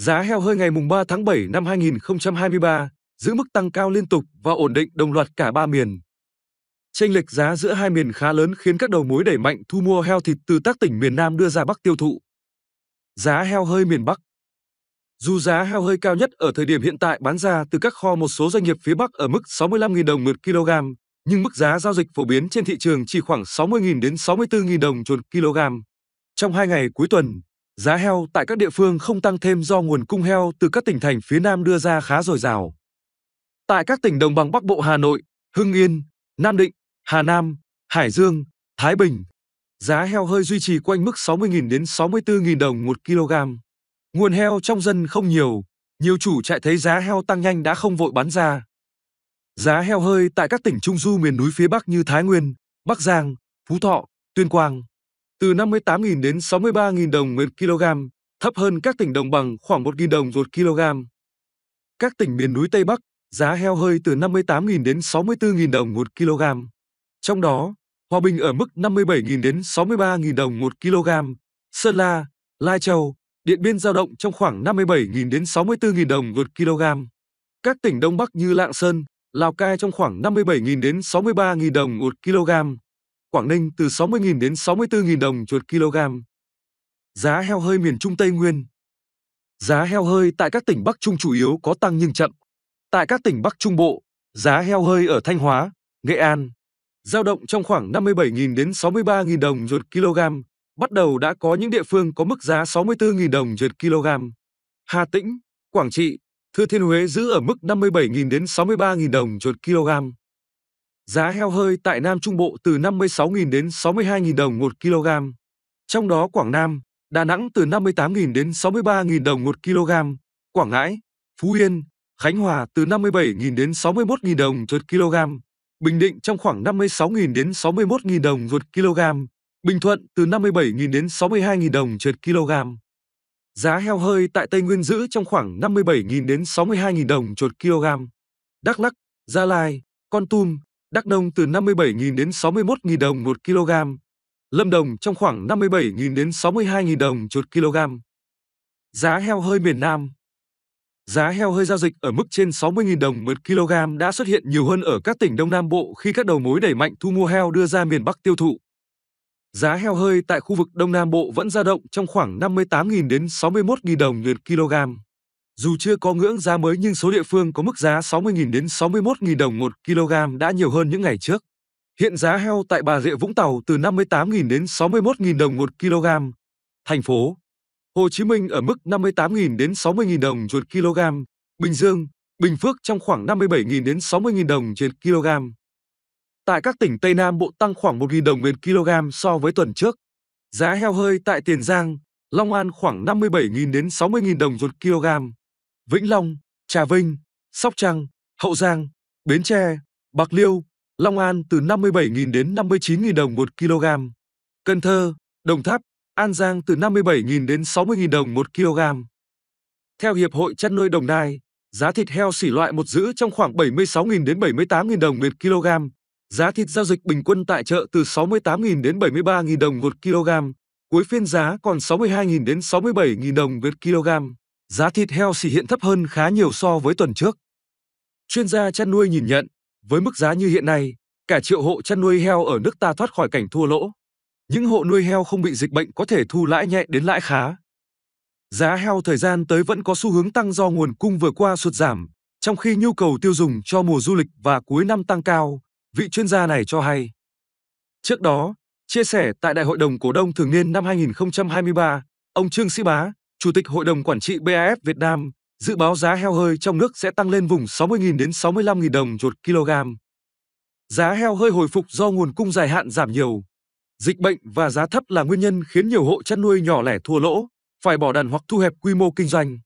Giá heo hơi ngày mùng 3 tháng 7 năm 2023 giữ mức tăng cao liên tục và ổn định đồng loạt cả ba miền. Chênh lệch giá giữa hai miền khá lớn khiến các đầu mối đẩy mạnh thu mua heo thịt từ các tỉnh miền Nam đưa ra Bắc tiêu thụ. Giá heo hơi miền Bắc Dù giá heo hơi cao nhất ở thời điểm hiện tại bán ra từ các kho một số doanh nghiệp phía Bắc ở mức 65.000 đồng một kg, nhưng mức giá giao dịch phổ biến trên thị trường chỉ khoảng 60.000 đến 64.000 đồng một kg. Trong hai ngày cuối tuần, Giá heo tại các địa phương không tăng thêm do nguồn cung heo từ các tỉnh thành phía Nam đưa ra khá dồi dào. Tại các tỉnh đồng bằng Bắc Bộ Hà Nội, Hưng Yên, Nam Định, Hà Nam, Hải Dương, Thái Bình, giá heo hơi duy trì quanh mức 60.000 đến 64.000 đồng 1 kg. Nguồn heo trong dân không nhiều, nhiều chủ trại thấy giá heo tăng nhanh đã không vội bán ra. Giá heo hơi tại các tỉnh trung du miền núi phía Bắc như Thái Nguyên, Bắc Giang, Phú Thọ, Tuyên Quang, từ 58.000 đến 63.000 đồng một kg, thấp hơn các tỉnh đồng bằng khoảng 1.000 đồng một kg. Các tỉnh miền núi Tây Bắc, giá heo hơi từ 58.000 đến 64.000 đồng một kg. Trong đó, Hòa Bình ở mức 57.000 đến 63.000 đồng một kg, Sơn La, Lai Châu, Điện Biên giao động trong khoảng 57.000 đến 64.000 đồng một kg. Các tỉnh Đông Bắc như Lạng Sơn, Lào Cai trong khoảng 57.000 đến 63.000 đồng một kg. Quảng Ninh từ 60.000 đến 64.000 đồng chuột kg. Giá heo hơi miền Trung Tây Nguyên Giá heo hơi tại các tỉnh Bắc Trung chủ yếu có tăng nhưng chậm. Tại các tỉnh Bắc Trung Bộ, giá heo hơi ở Thanh Hóa, Nghệ An, giao động trong khoảng 57.000 đến 63.000 đồng chuột kg, bắt đầu đã có những địa phương có mức giá 64.000 đồng chuột kg. Hà Tĩnh, Quảng Trị, Thừa Thiên Huế giữ ở mức 57.000 đến 63.000 đồng chuột kg. Giá heo hơi tại Nam Trung Bộ từ 56.000 đến 62.000 đồng 1 kg. Trong đó Quảng Nam, Đà Nẵng từ 58.000 đến 63.000 đồng 1 kg, Quảng Ngãi, Phú Yên, Khánh Hòa từ 57.000 đến 61.000 đồng 1 kg, Bình Định trong khoảng 56.000 đến 61.000 đồng 1 kg, Bình Thuận từ 57.000 đến 62.000 đồng 1 kg. Giá heo hơi tại Tây Nguyên giữ trong khoảng 57.000 đến 62.000 đồng 1 kg. Đắk Lắk, Gia Lai, Con Tum, Đắk Nông từ 57.000 đến 61.000 đồng một kg, Lâm Đồng trong khoảng 57.000 đến 62.000 đồng một kg. Giá heo hơi miền Nam Giá heo hơi giao dịch ở mức trên 60.000 đồng một kg đã xuất hiện nhiều hơn ở các tỉnh Đông Nam Bộ khi các đầu mối đẩy mạnh thu mua heo đưa ra miền Bắc tiêu thụ. Giá heo hơi tại khu vực Đông Nam Bộ vẫn dao động trong khoảng 58.000 đến 61.000 đồng một kg. Dù chưa có ngưỡng giá mới nhưng số địa phương có mức giá 60.000 đến 61.000 đồng 1 kg đã nhiều hơn những ngày trước. Hiện giá heo tại Bà Rịa Vũng Tàu từ 58.000 đến 61.000 đồng 1 kg. Thành phố Hồ Chí Minh ở mức 58.000 đến 60.000 đồng chuột kg, Bình Dương, Bình Phước trong khoảng 57.000 đến 60.000 đồng trên kg. Tại các tỉnh Tây Nam Bộ tăng khoảng 1.000 đồng trên kg so với tuần trước. Giá heo hơi tại Tiền Giang, Long An khoảng 57.000 đến 60.000 đồng chuột kg. Vĩnh Long, Trà Vinh, Sóc Trăng, Hậu Giang, Bến Tre, Bạc Liêu, Long An từ 57.000 đến 59.000 đồng 1 kg. Cần Thơ, Đồng Tháp, An Giang từ 57.000 đến 60.000 đồng 1 kg. Theo Hiệp hội Chăn nuôi Đồng Nai, giá thịt heo xỉ loại một giữ trong khoảng 76.000 đến 78.000 đồng 1 kg. Giá thịt giao dịch bình quân tại chợ từ 68.000 đến 73.000 đồng 1 kg, cuối phiên giá còn 62.000 đến 67.000 đồng 1 kg giá thịt heo xỉ hiện thấp hơn khá nhiều so với tuần trước. Chuyên gia chăn nuôi nhìn nhận, với mức giá như hiện nay, cả triệu hộ chăn nuôi heo ở nước ta thoát khỏi cảnh thua lỗ. Những hộ nuôi heo không bị dịch bệnh có thể thu lãi nhẹ đến lãi khá. Giá heo thời gian tới vẫn có xu hướng tăng do nguồn cung vừa qua sụt giảm, trong khi nhu cầu tiêu dùng cho mùa du lịch và cuối năm tăng cao, vị chuyên gia này cho hay. Trước đó, chia sẻ tại Đại hội đồng cổ đông thường niên năm 2023, ông Trương Sĩ Bá, Chủ tịch Hội đồng Quản trị BAF Việt Nam dự báo giá heo hơi trong nước sẽ tăng lên vùng 60.000 đến 65.000 đồng một kg. Giá heo hơi hồi phục do nguồn cung dài hạn giảm nhiều. Dịch bệnh và giá thấp là nguyên nhân khiến nhiều hộ chăn nuôi nhỏ lẻ thua lỗ, phải bỏ đàn hoặc thu hẹp quy mô kinh doanh.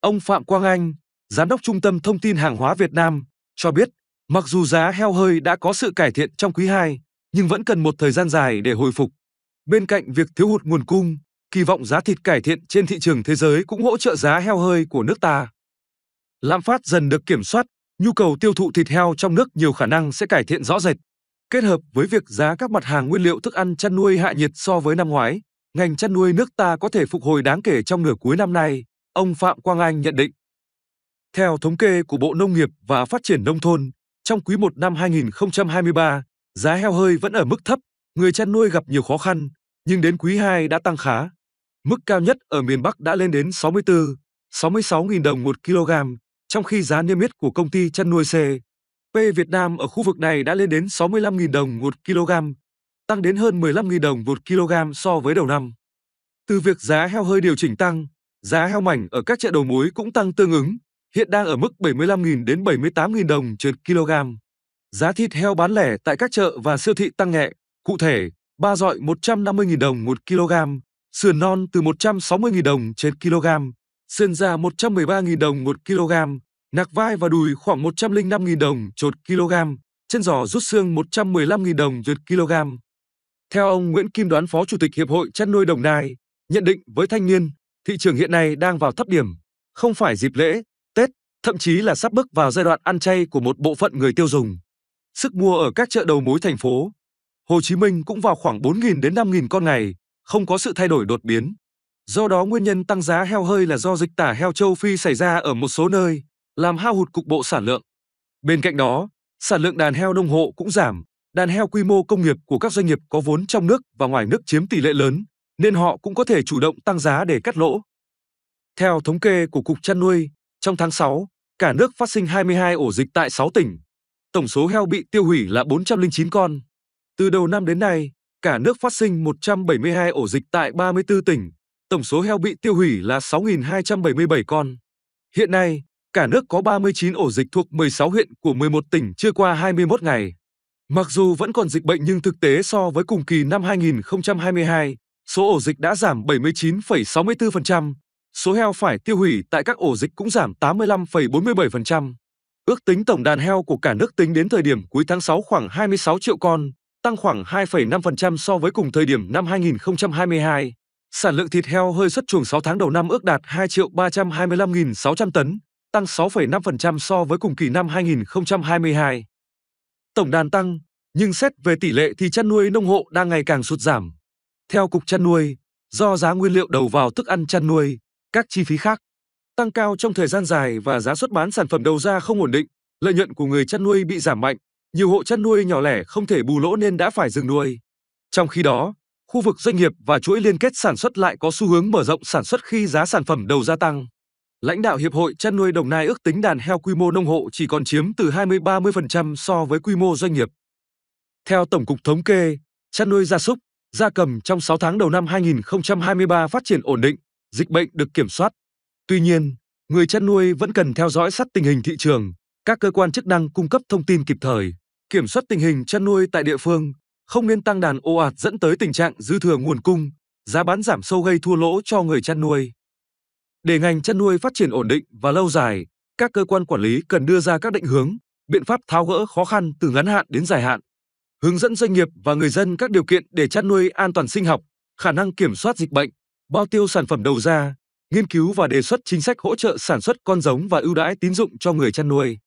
Ông Phạm Quang Anh, Giám đốc Trung tâm Thông tin Hàng hóa Việt Nam, cho biết mặc dù giá heo hơi đã có sự cải thiện trong quý 2, nhưng vẫn cần một thời gian dài để hồi phục. Bên cạnh việc thiếu hụt nguồn cung, kỳ vọng giá thịt cải thiện trên thị trường thế giới cũng hỗ trợ giá heo hơi của nước ta. Lạm phát dần được kiểm soát, nhu cầu tiêu thụ thịt heo trong nước nhiều khả năng sẽ cải thiện rõ rệt. Kết hợp với việc giá các mặt hàng nguyên liệu thức ăn chăn nuôi hạ nhiệt so với năm ngoái, ngành chăn nuôi nước ta có thể phục hồi đáng kể trong nửa cuối năm nay, ông Phạm Quang Anh nhận định. Theo thống kê của Bộ Nông nghiệp và Phát triển Nông thôn, trong quý 1 năm 2023, giá heo hơi vẫn ở mức thấp, người chăn nuôi gặp nhiều khó khăn, nhưng đến quý 2 đã tăng khá. Mức cao nhất ở miền Bắc đã lên đến 64, 66.000 đồng một kg, trong khi giá niêm yết của công ty chăn nuôi C. P Việt Nam ở khu vực này đã lên đến 65.000 đồng một kg, tăng đến hơn 15.000 đồng một kg so với đầu năm. Từ việc giá heo hơi điều chỉnh tăng, giá heo mảnh ở các chợ đầu mối cũng tăng tương ứng, hiện đang ở mức 75.000 đến 78.000 đồng trên kg. Giá thịt heo bán lẻ tại các chợ và siêu thị tăng nhẹ, cụ thể, ba dọi 150.000 đồng một kg, sườn non từ 160.000 đồng trên kg, sườn già 113.000 đồng 1 kg, nạc vai và đùi khoảng 105.000 đồng chột kg, chân giò rút xương 115.000 đồng chột kg. Theo ông Nguyễn Kim Đoán Phó Chủ tịch Hiệp hội Chăn nuôi Đồng Nai, nhận định với thanh niên, thị trường hiện nay đang vào thấp điểm, không phải dịp lễ, Tết, thậm chí là sắp bước vào giai đoạn ăn chay của một bộ phận người tiêu dùng. Sức mua ở các chợ đầu mối thành phố Hồ Chí Minh cũng vào khoảng 4.000 đến 5.000 con ngày, không có sự thay đổi đột biến. Do đó nguyên nhân tăng giá heo hơi là do dịch tả heo châu Phi xảy ra ở một số nơi, làm hao hụt cục bộ sản lượng. Bên cạnh đó, sản lượng đàn heo nông hộ cũng giảm, đàn heo quy mô công nghiệp của các doanh nghiệp có vốn trong nước và ngoài nước chiếm tỷ lệ lớn, nên họ cũng có thể chủ động tăng giá để cắt lỗ. Theo thống kê của Cục Chăn nuôi, trong tháng 6, cả nước phát sinh 22 ổ dịch tại 6 tỉnh. Tổng số heo bị tiêu hủy là 409 con. Từ đầu năm đến nay, cả nước phát sinh 172 ổ dịch tại 34 tỉnh, tổng số heo bị tiêu hủy là 6.277 con. Hiện nay, cả nước có 39 ổ dịch thuộc 16 huyện của 11 tỉnh chưa qua 21 ngày. Mặc dù vẫn còn dịch bệnh nhưng thực tế so với cùng kỳ năm 2022, số ổ dịch đã giảm 79,64%, số heo phải tiêu hủy tại các ổ dịch cũng giảm 85,47%. Ước tính tổng đàn heo của cả nước tính đến thời điểm cuối tháng 6 khoảng 26 triệu con, tăng khoảng 2,5% so với cùng thời điểm năm 2022. Sản lượng thịt heo hơi xuất chuồng 6 tháng đầu năm ước đạt 2 325.600 tấn, tăng 6,5% so với cùng kỳ năm 2022. Tổng đàn tăng, nhưng xét về tỷ lệ thì chăn nuôi nông hộ đang ngày càng sụt giảm. Theo Cục Chăn nuôi, do giá nguyên liệu đầu vào thức ăn chăn nuôi, các chi phí khác tăng cao trong thời gian dài và giá xuất bán sản phẩm đầu ra không ổn định, lợi nhuận của người chăn nuôi bị giảm mạnh nhiều hộ chăn nuôi nhỏ lẻ không thể bù lỗ nên đã phải dừng nuôi. Trong khi đó, khu vực doanh nghiệp và chuỗi liên kết sản xuất lại có xu hướng mở rộng sản xuất khi giá sản phẩm đầu ra tăng. Lãnh đạo Hiệp hội chăn nuôi Đồng Nai ước tính đàn heo quy mô nông hộ chỉ còn chiếm từ 20-30% so với quy mô doanh nghiệp. Theo Tổng cục Thống kê, chăn nuôi gia súc, gia cầm trong 6 tháng đầu năm 2023 phát triển ổn định, dịch bệnh được kiểm soát. Tuy nhiên, người chăn nuôi vẫn cần theo dõi sát tình hình thị trường, các cơ quan chức năng cung cấp thông tin kịp thời kiểm soát tình hình chăn nuôi tại địa phương, không nên tăng đàn ồ ạt dẫn tới tình trạng dư thừa nguồn cung, giá bán giảm sâu gây thua lỗ cho người chăn nuôi. Để ngành chăn nuôi phát triển ổn định và lâu dài, các cơ quan quản lý cần đưa ra các định hướng, biện pháp tháo gỡ khó khăn từ ngắn hạn đến dài hạn, hướng dẫn doanh nghiệp và người dân các điều kiện để chăn nuôi an toàn sinh học, khả năng kiểm soát dịch bệnh, bao tiêu sản phẩm đầu ra, nghiên cứu và đề xuất chính sách hỗ trợ sản xuất con giống và ưu đãi tín dụng cho người chăn nuôi.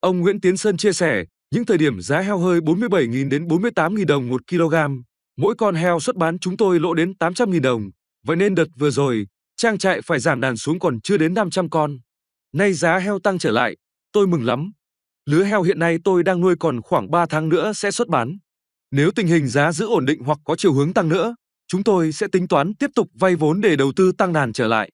Ông Nguyễn Tiến Sơn chia sẻ, những thời điểm giá heo hơi 47.000 đến 48.000 đồng một kg, mỗi con heo xuất bán chúng tôi lỗ đến 800.000 đồng, vậy nên đợt vừa rồi, trang trại phải giảm đàn xuống còn chưa đến 500 con. Nay giá heo tăng trở lại, tôi mừng lắm. Lứa heo hiện nay tôi đang nuôi còn khoảng 3 tháng nữa sẽ xuất bán. Nếu tình hình giá giữ ổn định hoặc có chiều hướng tăng nữa, chúng tôi sẽ tính toán tiếp tục vay vốn để đầu tư tăng đàn trở lại.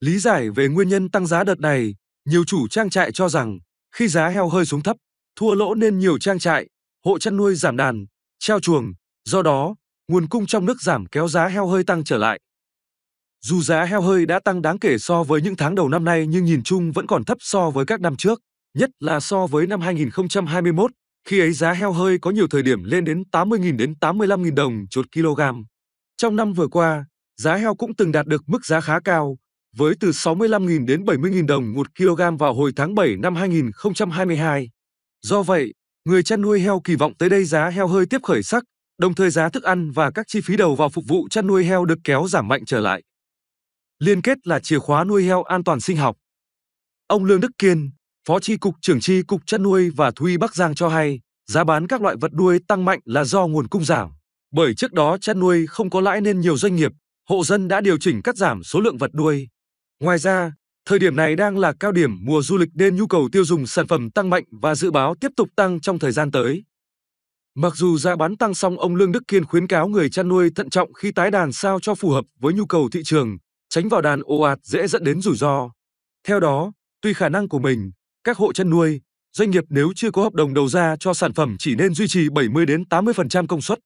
Lý giải về nguyên nhân tăng giá đợt này, nhiều chủ trang trại cho rằng khi giá heo hơi xuống thấp, thua lỗ nên nhiều trang trại, hộ chăn nuôi giảm đàn, treo chuồng, do đó, nguồn cung trong nước giảm kéo giá heo hơi tăng trở lại. Dù giá heo hơi đã tăng đáng kể so với những tháng đầu năm nay nhưng nhìn chung vẫn còn thấp so với các năm trước, nhất là so với năm 2021, khi ấy giá heo hơi có nhiều thời điểm lên đến 80.000 đến 85.000 đồng chốt kg. Trong năm vừa qua, giá heo cũng từng đạt được mức giá khá cao, với từ 65.000 đến 70.000 đồng một kg vào hồi tháng 7 năm 2022. Do vậy, người chăn nuôi heo kỳ vọng tới đây giá heo hơi tiếp khởi sắc, đồng thời giá thức ăn và các chi phí đầu vào phục vụ chăn nuôi heo được kéo giảm mạnh trở lại. Liên kết là chìa khóa nuôi heo an toàn sinh học. Ông Lương Đức Kiên, Phó tri cục trưởng tri cục chăn nuôi và thú y Bắc Giang cho hay, giá bán các loại vật nuôi tăng mạnh là do nguồn cung giảm. Bởi trước đó chăn nuôi không có lãi nên nhiều doanh nghiệp, hộ dân đã điều chỉnh cắt giảm số lượng vật nuôi. Ngoài ra, Thời điểm này đang là cao điểm mùa du lịch nên nhu cầu tiêu dùng sản phẩm tăng mạnh và dự báo tiếp tục tăng trong thời gian tới. Mặc dù giá bán tăng song ông Lương Đức Kiên khuyến cáo người chăn nuôi thận trọng khi tái đàn sao cho phù hợp với nhu cầu thị trường, tránh vào đàn ồ ạt dễ dẫn đến rủi ro. Theo đó, tùy khả năng của mình, các hộ chăn nuôi, doanh nghiệp nếu chưa có hợp đồng đầu ra cho sản phẩm chỉ nên duy trì 70 đến 80% công suất.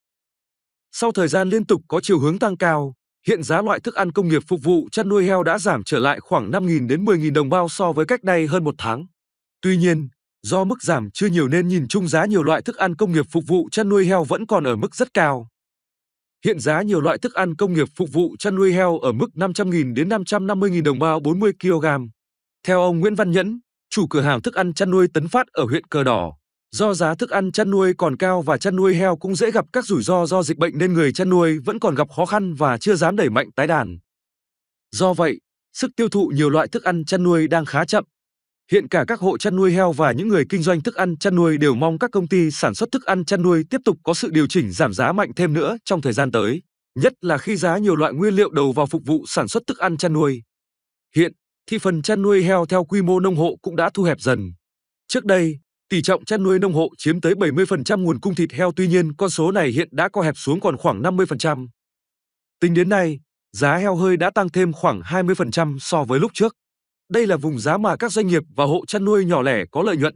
Sau thời gian liên tục có chiều hướng tăng cao, Hiện giá loại thức ăn công nghiệp phục vụ chăn nuôi heo đã giảm trở lại khoảng 5.000 đến 10.000 đồng bao so với cách đây hơn một tháng. Tuy nhiên, do mức giảm chưa nhiều nên nhìn chung giá nhiều loại thức ăn công nghiệp phục vụ chăn nuôi heo vẫn còn ở mức rất cao. Hiện giá nhiều loại thức ăn công nghiệp phục vụ chăn nuôi heo ở mức 500.000 đến 550.000 đồng bao 40 kg. Theo ông Nguyễn Văn Nhẫn, chủ cửa hàng thức ăn chăn nuôi Tấn Phát ở huyện Cờ Đỏ, Do giá thức ăn chăn nuôi còn cao và chăn nuôi heo cũng dễ gặp các rủi ro do dịch bệnh nên người chăn nuôi vẫn còn gặp khó khăn và chưa dám đẩy mạnh tái đàn. Do vậy, sức tiêu thụ nhiều loại thức ăn chăn nuôi đang khá chậm. Hiện cả các hộ chăn nuôi heo và những người kinh doanh thức ăn chăn nuôi đều mong các công ty sản xuất thức ăn chăn nuôi tiếp tục có sự điều chỉnh giảm giá mạnh thêm nữa trong thời gian tới, nhất là khi giá nhiều loại nguyên liệu đầu vào phục vụ sản xuất thức ăn chăn nuôi. Hiện, thị phần chăn nuôi heo theo quy mô nông hộ cũng đã thu hẹp dần. Trước đây, Tỷ trọng chăn nuôi nông hộ chiếm tới 70% nguồn cung thịt heo tuy nhiên con số này hiện đã co hẹp xuống còn khoảng 50%. Tính đến nay, giá heo hơi đã tăng thêm khoảng 20% so với lúc trước. Đây là vùng giá mà các doanh nghiệp và hộ chăn nuôi nhỏ lẻ có lợi nhuận.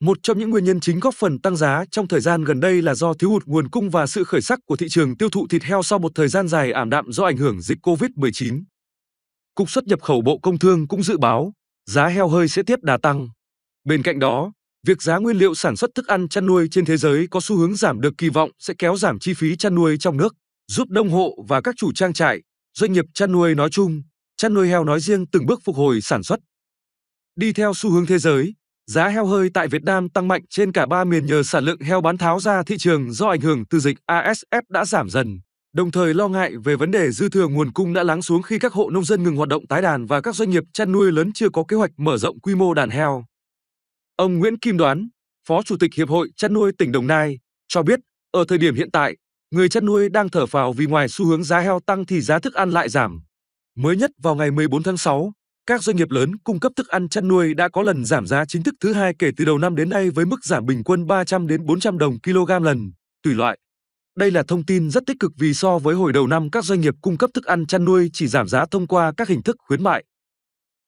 Một trong những nguyên nhân chính góp phần tăng giá trong thời gian gần đây là do thiếu hụt nguồn cung và sự khởi sắc của thị trường tiêu thụ thịt heo sau một thời gian dài ảm đạm do ảnh hưởng dịch COVID-19. Cục xuất nhập khẩu Bộ Công Thương cũng dự báo giá heo hơi sẽ tiếp đà tăng. Bên cạnh đó, việc giá nguyên liệu sản xuất thức ăn chăn nuôi trên thế giới có xu hướng giảm được kỳ vọng sẽ kéo giảm chi phí chăn nuôi trong nước, giúp đông hộ và các chủ trang trại, doanh nghiệp chăn nuôi nói chung, chăn nuôi heo nói riêng từng bước phục hồi sản xuất. Đi theo xu hướng thế giới, giá heo hơi tại Việt Nam tăng mạnh trên cả ba miền nhờ sản lượng heo bán tháo ra thị trường do ảnh hưởng từ dịch ASF đã giảm dần. Đồng thời lo ngại về vấn đề dư thừa nguồn cung đã lắng xuống khi các hộ nông dân ngừng hoạt động tái đàn và các doanh nghiệp chăn nuôi lớn chưa có kế hoạch mở rộng quy mô đàn heo. Ông Nguyễn Kim Đoán, Phó Chủ tịch Hiệp hội Chăn nuôi tỉnh Đồng Nai, cho biết ở thời điểm hiện tại, người chăn nuôi đang thở phào vì ngoài xu hướng giá heo tăng thì giá thức ăn lại giảm. Mới nhất vào ngày 14 tháng 6, các doanh nghiệp lớn cung cấp thức ăn chăn nuôi đã có lần giảm giá chính thức thứ hai kể từ đầu năm đến nay với mức giảm bình quân 300 đến 400 đồng kg lần, tùy loại. Đây là thông tin rất tích cực vì so với hồi đầu năm các doanh nghiệp cung cấp thức ăn chăn nuôi chỉ giảm giá thông qua các hình thức khuyến mại.